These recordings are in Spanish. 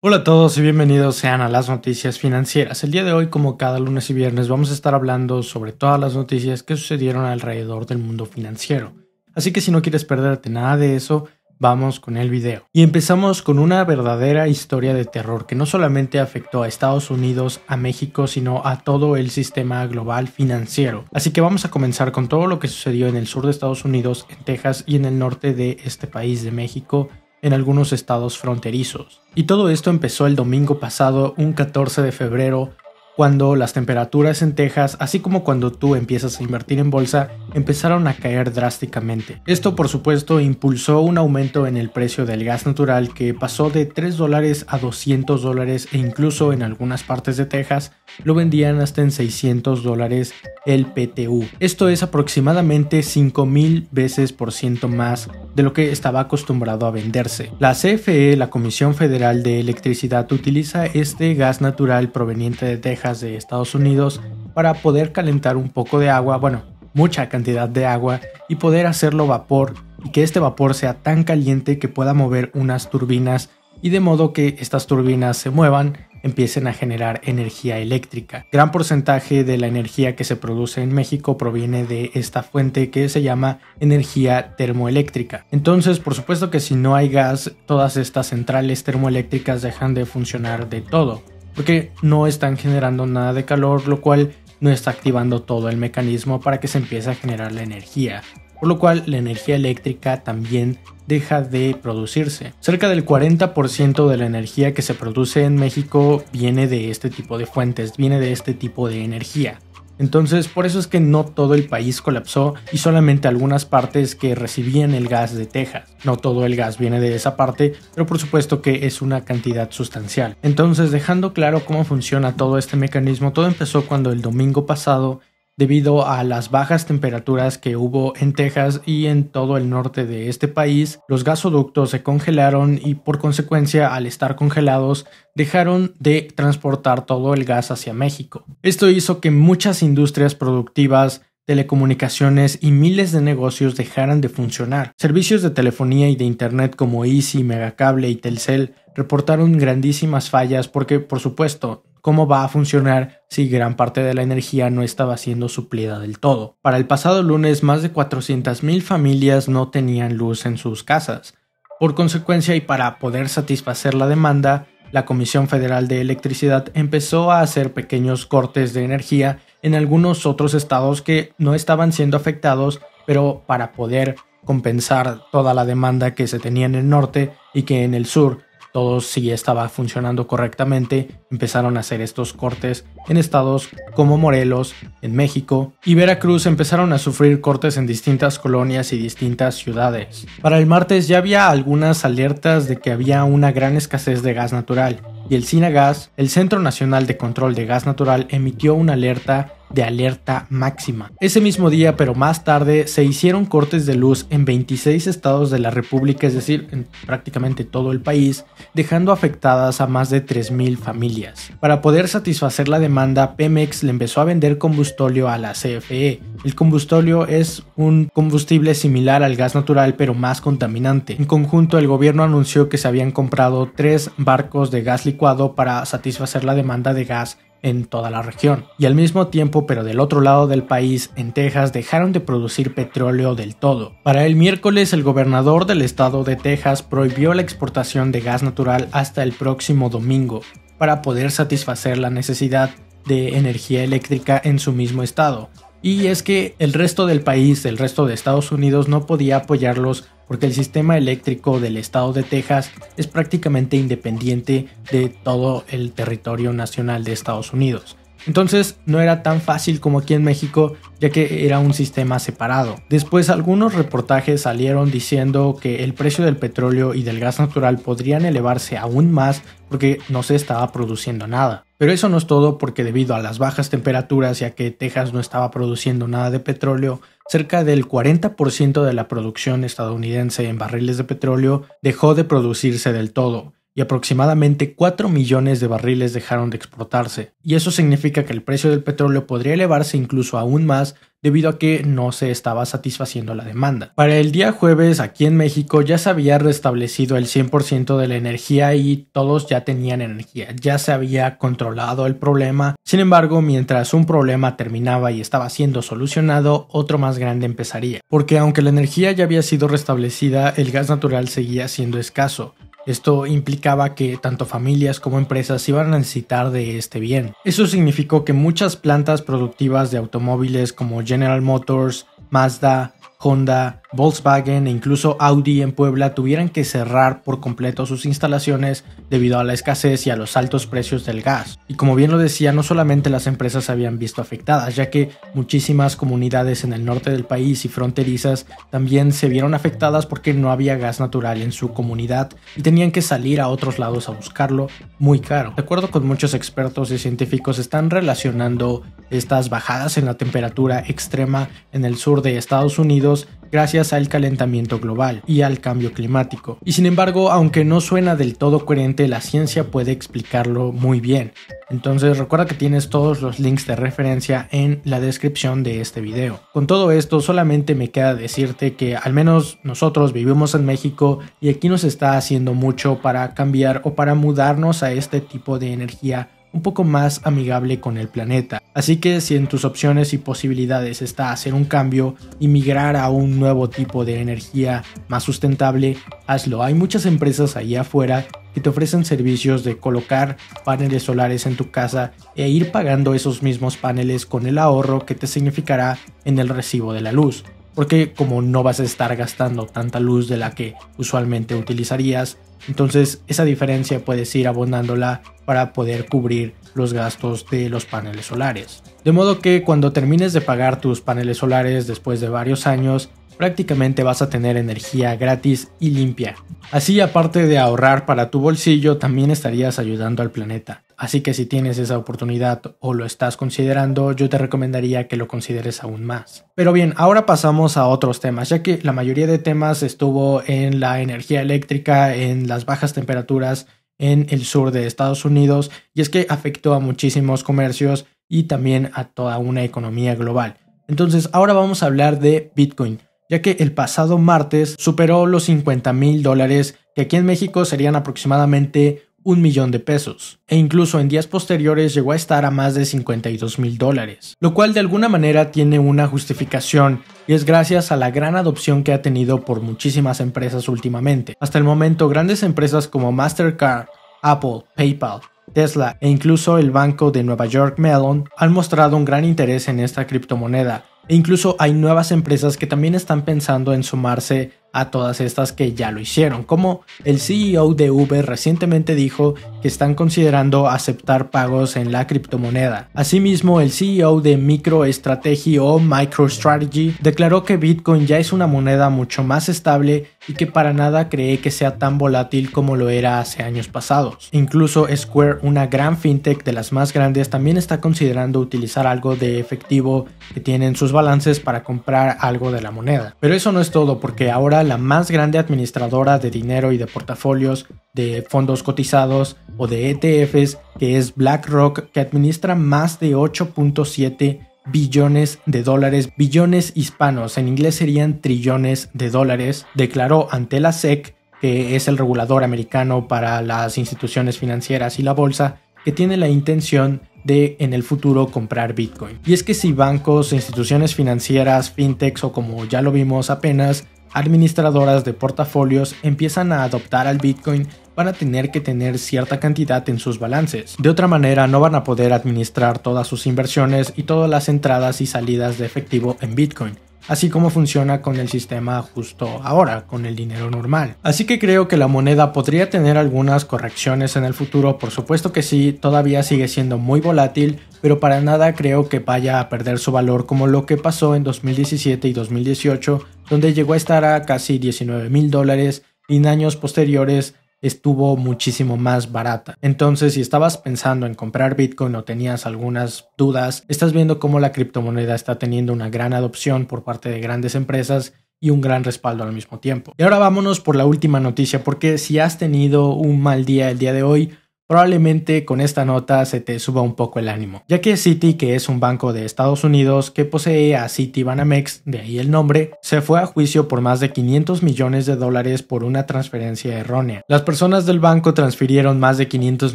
Hola a todos y bienvenidos sean a las noticias financieras. El día de hoy, como cada lunes y viernes, vamos a estar hablando sobre todas las noticias que sucedieron alrededor del mundo financiero. Así que si no quieres perderte nada de eso, vamos con el video. Y empezamos con una verdadera historia de terror que no solamente afectó a Estados Unidos, a México, sino a todo el sistema global financiero. Así que vamos a comenzar con todo lo que sucedió en el sur de Estados Unidos, en Texas y en el norte de este país de México en algunos estados fronterizos. Y todo esto empezó el domingo pasado, un 14 de febrero, cuando las temperaturas en Texas, así como cuando tú empiezas a invertir en bolsa, empezaron a caer drásticamente. Esto por supuesto impulsó un aumento en el precio del gas natural que pasó de 3 dólares a 200 dólares e incluso en algunas partes de Texas lo vendían hasta en 600 dólares el PTU. Esto es aproximadamente 5.000 veces por ciento más de lo que estaba acostumbrado a venderse. La CFE, la Comisión Federal de Electricidad, utiliza este gas natural proveniente de Texas de Estados Unidos para poder calentar un poco de agua, bueno, mucha cantidad de agua y poder hacerlo vapor y que este vapor sea tan caliente que pueda mover unas turbinas y de modo que estas turbinas se muevan empiecen a generar energía eléctrica. Gran porcentaje de la energía que se produce en México proviene de esta fuente que se llama energía termoeléctrica. Entonces, por supuesto que si no hay gas, todas estas centrales termoeléctricas dejan de funcionar de todo, porque no están generando nada de calor, lo cual no está activando todo el mecanismo para que se empiece a generar la energía. Por lo cual la energía eléctrica también deja de producirse. Cerca del 40% de la energía que se produce en México viene de este tipo de fuentes, viene de este tipo de energía. Entonces, por eso es que no todo el país colapsó y solamente algunas partes que recibían el gas de Texas. No todo el gas viene de esa parte, pero por supuesto que es una cantidad sustancial. Entonces, dejando claro cómo funciona todo este mecanismo, todo empezó cuando el domingo pasado debido a las bajas temperaturas que hubo en Texas y en todo el norte de este país, los gasoductos se congelaron y por consecuencia al estar congelados dejaron de transportar todo el gas hacia México. Esto hizo que muchas industrias productivas telecomunicaciones y miles de negocios dejaran de funcionar. Servicios de telefonía y de Internet como Easy, Megacable y Telcel reportaron grandísimas fallas porque, por supuesto, cómo va a funcionar si gran parte de la energía no estaba siendo suplida del todo. Para el pasado lunes, más de 400.000 familias no tenían luz en sus casas. Por consecuencia, y para poder satisfacer la demanda, la Comisión Federal de Electricidad empezó a hacer pequeños cortes de energía en algunos otros estados que no estaban siendo afectados, pero para poder compensar toda la demanda que se tenía en el norte y que en el sur todo sí estaba funcionando correctamente, empezaron a hacer estos cortes en estados como Morelos, en México y Veracruz empezaron a sufrir cortes en distintas colonias y distintas ciudades. Para el martes ya había algunas alertas de que había una gran escasez de gas natural y el CinaGas, el Centro Nacional de Control de Gas Natural, emitió una alerta de alerta máxima. Ese mismo día, pero más tarde, se hicieron cortes de luz en 26 estados de la República, es decir, en prácticamente todo el país, dejando afectadas a más de 3.000 familias. Para poder satisfacer la demanda, Pemex le empezó a vender combustóleo a la CFE. El combustóleo es un combustible similar al gas natural, pero más contaminante. En conjunto, el gobierno anunció que se habían comprado tres barcos de gas licuado para satisfacer la demanda de gas en toda la región. Y al mismo tiempo, pero del otro lado del país, en Texas, dejaron de producir petróleo del todo. Para el miércoles, el gobernador del estado de Texas prohibió la exportación de gas natural hasta el próximo domingo, para poder satisfacer la necesidad de energía eléctrica en su mismo estado. Y es que el resto del país, el resto de Estados Unidos no podía apoyarlos porque el sistema eléctrico del estado de Texas es prácticamente independiente de todo el territorio nacional de Estados Unidos. Entonces no era tan fácil como aquí en México, ya que era un sistema separado. Después algunos reportajes salieron diciendo que el precio del petróleo y del gas natural podrían elevarse aún más porque no se estaba produciendo nada. Pero eso no es todo porque debido a las bajas temperaturas y a que Texas no estaba produciendo nada de petróleo, cerca del 40% de la producción estadounidense en barriles de petróleo dejó de producirse del todo y aproximadamente 4 millones de barriles dejaron de exportarse. Y eso significa que el precio del petróleo podría elevarse incluso aún más debido a que no se estaba satisfaciendo la demanda. Para el día jueves aquí en México ya se había restablecido el 100% de la energía y todos ya tenían energía, ya se había controlado el problema. Sin embargo, mientras un problema terminaba y estaba siendo solucionado, otro más grande empezaría, porque aunque la energía ya había sido restablecida, el gas natural seguía siendo escaso. Esto implicaba que tanto familias como empresas iban a necesitar de este bien. Eso significó que muchas plantas productivas de automóviles como General Motors, Mazda, Honda, Volkswagen e incluso Audi en Puebla tuvieran que cerrar por completo sus instalaciones debido a la escasez y a los altos precios del gas. Y como bien lo decía, no solamente las empresas se habían visto afectadas, ya que muchísimas comunidades en el norte del país y fronterizas también se vieron afectadas porque no había gas natural en su comunidad y tenían que salir a otros lados a buscarlo muy caro. De acuerdo con muchos expertos y científicos, están relacionando estas bajadas en la temperatura extrema en el sur de Estados Unidos gracias al calentamiento global y al cambio climático. Y sin embargo, aunque no suena del todo coherente, la ciencia puede explicarlo muy bien. Entonces recuerda que tienes todos los links de referencia en la descripción de este video. Con todo esto solamente me queda decirte que al menos nosotros vivimos en México y aquí nos está haciendo mucho para cambiar o para mudarnos a este tipo de energía un poco más amigable con el planeta. Así que si en tus opciones y posibilidades está hacer un cambio y migrar a un nuevo tipo de energía más sustentable, hazlo. Hay muchas empresas ahí afuera que te ofrecen servicios de colocar paneles solares en tu casa e ir pagando esos mismos paneles con el ahorro que te significará en el recibo de la luz porque como no vas a estar gastando tanta luz de la que usualmente utilizarías, entonces esa diferencia puedes ir abonándola para poder cubrir los gastos de los paneles solares. De modo que cuando termines de pagar tus paneles solares después de varios años, prácticamente vas a tener energía gratis y limpia. Así aparte de ahorrar para tu bolsillo, también estarías ayudando al planeta. Así que si tienes esa oportunidad o lo estás considerando, yo te recomendaría que lo consideres aún más. Pero bien, ahora pasamos a otros temas, ya que la mayoría de temas estuvo en la energía eléctrica, en las bajas temperaturas en el sur de Estados Unidos, y es que afectó a muchísimos comercios y también a toda una economía global. Entonces, ahora vamos a hablar de Bitcoin, ya que el pasado martes superó los 50 mil dólares, que aquí en México serían aproximadamente un millón de pesos, e incluso en días posteriores llegó a estar a más de 52 mil dólares, lo cual de alguna manera tiene una justificación y es gracias a la gran adopción que ha tenido por muchísimas empresas últimamente. Hasta el momento, grandes empresas como Mastercard, Apple, PayPal, Tesla e incluso el banco de Nueva York Mellon han mostrado un gran interés en esta criptomoneda, e incluso hay nuevas empresas que también están pensando en sumarse todas estas que ya lo hicieron, como el CEO de Uber recientemente dijo que están considerando aceptar pagos en la criptomoneda. Asimismo, el CEO de MicroStrategy o MicroStrategy declaró que Bitcoin ya es una moneda mucho más estable y que para nada cree que sea tan volátil como lo era hace años pasados. Incluso Square, una gran fintech de las más grandes, también está considerando utilizar algo de efectivo que tienen sus balances para comprar algo de la moneda. Pero eso no es todo porque ahora la más grande administradora de dinero y de portafolios de fondos cotizados o de ETFs, que es BlackRock, que administra más de 8.7 billones de dólares, billones hispanos, en inglés serían trillones de dólares, declaró ante la SEC, que es el regulador americano para las instituciones financieras y la bolsa, que tiene la intención de en el futuro comprar Bitcoin. Y es que si bancos, instituciones financieras, fintechs o como ya lo vimos apenas, administradoras de portafolios empiezan a adoptar al Bitcoin van a tener que tener cierta cantidad en sus balances. De otra manera, no van a poder administrar todas sus inversiones y todas las entradas y salidas de efectivo en Bitcoin. Así como funciona con el sistema justo ahora, con el dinero normal. Así que creo que la moneda podría tener algunas correcciones en el futuro, por supuesto que sí, todavía sigue siendo muy volátil, pero para nada creo que vaya a perder su valor como lo que pasó en 2017 y 2018 donde llegó a estar a casi 19 mil dólares y en años posteriores estuvo muchísimo más barata. Entonces, si estabas pensando en comprar Bitcoin o tenías algunas dudas, estás viendo cómo la criptomoneda está teniendo una gran adopción por parte de grandes empresas y un gran respaldo al mismo tiempo. Y ahora vámonos por la última noticia, porque si has tenido un mal día el día de hoy, probablemente con esta nota se te suba un poco el ánimo, ya que Citi, que es un banco de Estados Unidos que posee a Banamex, de ahí el nombre, se fue a juicio por más de 500 millones de dólares por una transferencia errónea. Las personas del banco transfirieron más de 500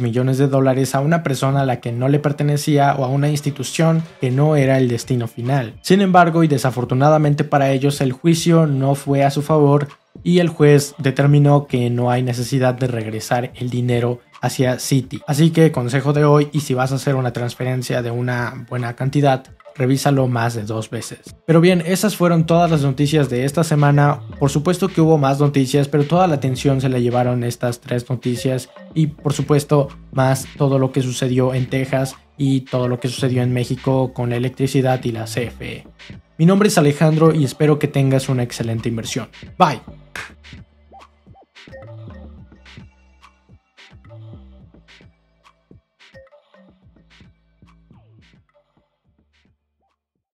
millones de dólares a una persona a la que no le pertenecía o a una institución que no era el destino final. Sin embargo, y desafortunadamente para ellos, el juicio no fue a su favor y el juez determinó que no hay necesidad de regresar el dinero hacia City. Así que consejo de hoy y si vas a hacer una transferencia de una buena cantidad, revísalo más de dos veces. Pero bien, esas fueron todas las noticias de esta semana. Por supuesto que hubo más noticias, pero toda la atención se la llevaron estas tres noticias y por supuesto más todo lo que sucedió en Texas y todo lo que sucedió en México con la electricidad y la CFE. Mi nombre es Alejandro y espero que tengas una excelente inversión. Bye.